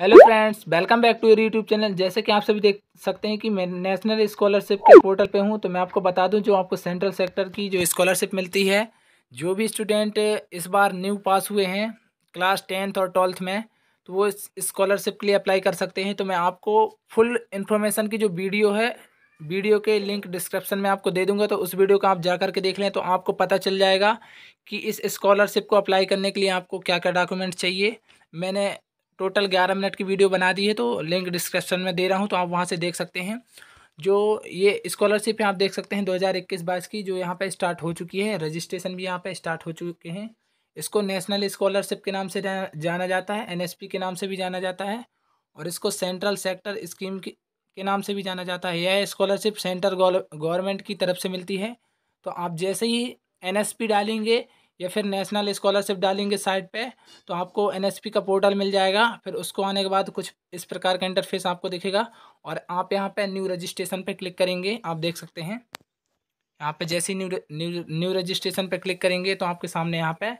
hello friends welcome back to YouTube channel जैसे कि आप सभी देख सकते हैं कि मैं नेशनल स्कॉलरशिप के पोर्टल पे हूं तो मैं आपको बता दूं जो आपको सेंट्रल सेक्टर की जो स्कॉलरशिप मिलती है जो भी स्टूडेंट इस बार न्यू पास हुए हैं क्लास टेंथ और ट्वेल्थ में तो वो इस स्कॉलरशिप के लिए अप्लाई कर सकते हैं तो मैं आपको फुल इन्फॉर्मेशन की जो वीडियो है वीडियो के लिंक डिस्क्रिप्शन में आपको दे दूंगा तो उस वीडियो को आप जा करके देख लें तो आपको पता चल जाएगा कि इस स्कॉलरशिप को अप्लाई करने के लिए आपको क्या क्या डॉक्यूमेंट चाहिए मैंने टोटल ग्यारह मिनट की वीडियो बना दी है तो लिंक डिस्क्रिप्शन में दे रहा हूँ तो आप वहाँ से देख सकते हैं जो ये स्कॉलरशिप है आप देख सकते हैं 2021 हज़ार की जो यहाँ पर स्टार्ट हो चुकी है रजिस्ट्रेशन भी यहाँ पर स्टार्ट हो चुके हैं इसको नेशनल स्कॉलरशिप के नाम से जाना जाता है एनएसपी के नाम से भी जाना जाता है और इसको सेंट्रल सेक्टर स्कीम के नाम से भी जाना जाता है यह स्कॉलरशिप सेंटर गवर्नमेंट की तरफ से मिलती है तो आप जैसे ही एन डालेंगे या फिर नेशनल स्कॉलरशिप डालेंगे साइट पे तो आपको एन का पोर्टल मिल जाएगा फिर उसको आने के बाद कुछ इस प्रकार का इंटरफेस आपको दिखेगा और आप यहाँ पे न्यू रजिस्ट्रेशन पे क्लिक करेंगे आप देख सकते हैं यहाँ पे जैसे ही न्यू न्यू न्यू रजिस्ट्रेशन पे क्लिक करेंगे तो आपके सामने यहाँ पे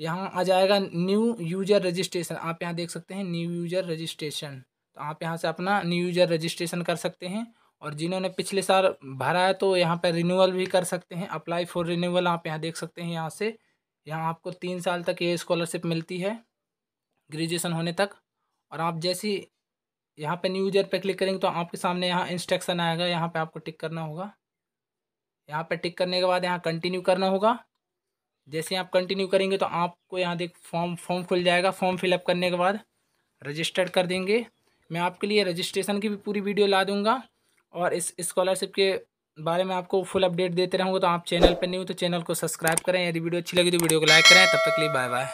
यहाँ आ जाएगा न्यू यूजर रजिस्ट्रेशन आप यहाँ देख सकते हैं न्यू यूजर रजिस्ट्रेशन तो आप यहाँ से अपना न्यू यूजर रजिस्ट्रेशन कर सकते हैं और जिन्होंने पिछले साल भरा है तो यहाँ पर रिन्यूअल भी कर सकते हैं अप्लाई फॉर रिन्यूअल आप यहाँ देख सकते हैं यहाँ से यहाँ आपको तीन साल तक ये स्कॉलरशिप मिलती है ग्रेजुएशन होने तक और आप जैसी यहाँ पे न्यू ईयर पे क्लिक करेंगे तो आपके सामने यहाँ इंस्ट्रक्शन आएगा यहाँ पे आपको टिक करना होगा यहाँ पे टिक करने के बाद यहाँ कंटिन्यू करना होगा जैसे आप कंटिन्यू करेंगे तो आपको यहाँ देख फॉर्म फॉर्म खुल जाएगा फॉर्म फिलअप करने के बाद रजिस्टर्ड कर देंगे मैं आपके लिए रजिस्ट्रेशन की भी पूरी वीडियो ला दूँगा और इस स्कॉलरशिप के बारे में आपको फुल अपडेट देते रहूँगा तो आप चैनल पर नहीं हो तो चैनल को सब्सक्राइब करें यदि वीडियो अच्छी लगी तो वीडियो को लाइक करें तब तक के लिए बाय बाय